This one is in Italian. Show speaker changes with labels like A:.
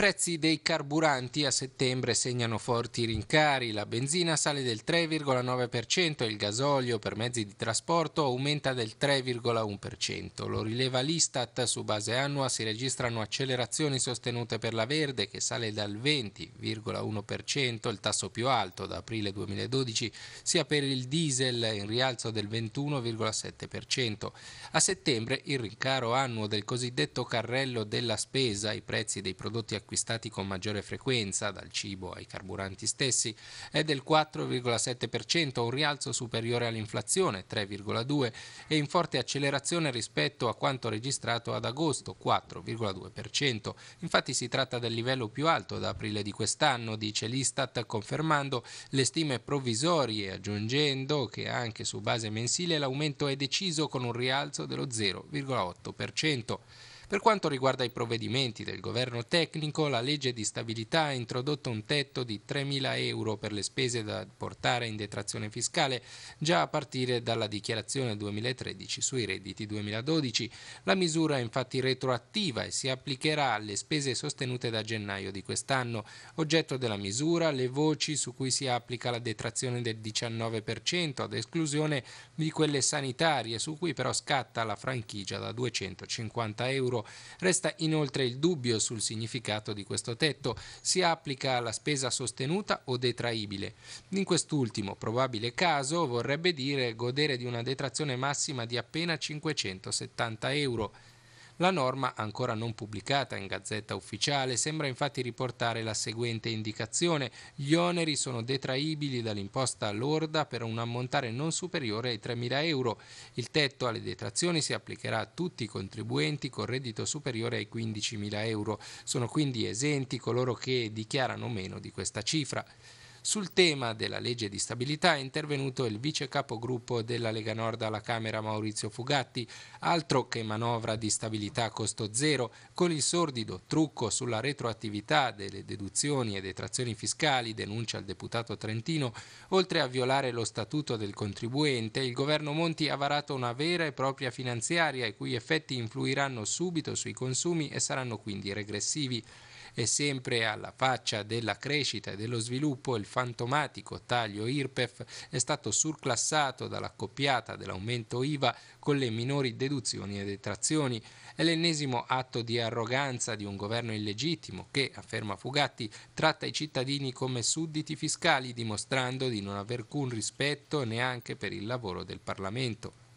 A: prezzi dei carburanti a settembre segnano forti rincari. La benzina sale del 3,9%, il gasolio per mezzi di trasporto aumenta del 3,1%. Lo rileva l'Istat. Su base annua si registrano accelerazioni sostenute per la verde che sale dal 20,1%, il tasso più alto da aprile 2012, sia per il diesel in rialzo del 21,7%. A settembre il rincaro annuo del cosiddetto carrello della spesa, i prezzi dei prodotti acquistati acquistati con maggiore frequenza, dal cibo ai carburanti stessi, è del 4,7%, un rialzo superiore all'inflazione, 3,2%, e in forte accelerazione rispetto a quanto registrato ad agosto, 4,2%. Infatti si tratta del livello più alto da aprile di quest'anno, dice l'Istat, confermando le stime provvisorie, aggiungendo che anche su base mensile l'aumento è deciso con un rialzo dello 0,8%. Per quanto riguarda i provvedimenti del governo tecnico, la legge di stabilità ha introdotto un tetto di 3.000 euro per le spese da portare in detrazione fiscale già a partire dalla dichiarazione 2013 sui redditi 2012. La misura è infatti retroattiva e si applicherà alle spese sostenute da gennaio di quest'anno. Oggetto della misura le voci su cui si applica la detrazione del 19% ad esclusione di quelle sanitarie su cui però scatta la franchigia da 250 euro. Resta inoltre il dubbio sul significato di questo tetto, si applica alla spesa sostenuta o detraibile. In quest'ultimo probabile caso vorrebbe dire godere di una detrazione massima di appena 570 euro. La norma, ancora non pubblicata in gazzetta ufficiale, sembra infatti riportare la seguente indicazione: gli oneri sono detraibili dall'imposta lorda per un ammontare non superiore ai 3.000 euro. Il tetto alle detrazioni si applicherà a tutti i contribuenti con reddito superiore ai 15.000 euro. Sono quindi esenti coloro che dichiarano meno di questa cifra. Sul tema della legge di stabilità è intervenuto il vice capogruppo della Lega Nord alla Camera Maurizio Fugatti, altro che manovra di stabilità a costo zero, con il sordido trucco sulla retroattività delle deduzioni e detrazioni fiscali, denuncia il deputato Trentino, oltre a violare lo statuto del contribuente, il governo Monti ha varato una vera e propria finanziaria i cui effetti influiranno subito sui consumi e saranno quindi regressivi e sempre alla faccia della crescita e dello sviluppo il fantomatico taglio IRPEF è stato surclassato dall'accoppiata dell'aumento IVA con le minori deduzioni e detrazioni. È l'ennesimo atto di arroganza di un governo illegittimo che, afferma Fugatti, tratta i cittadini come sudditi fiscali dimostrando di non aver alcun rispetto neanche per il lavoro del Parlamento.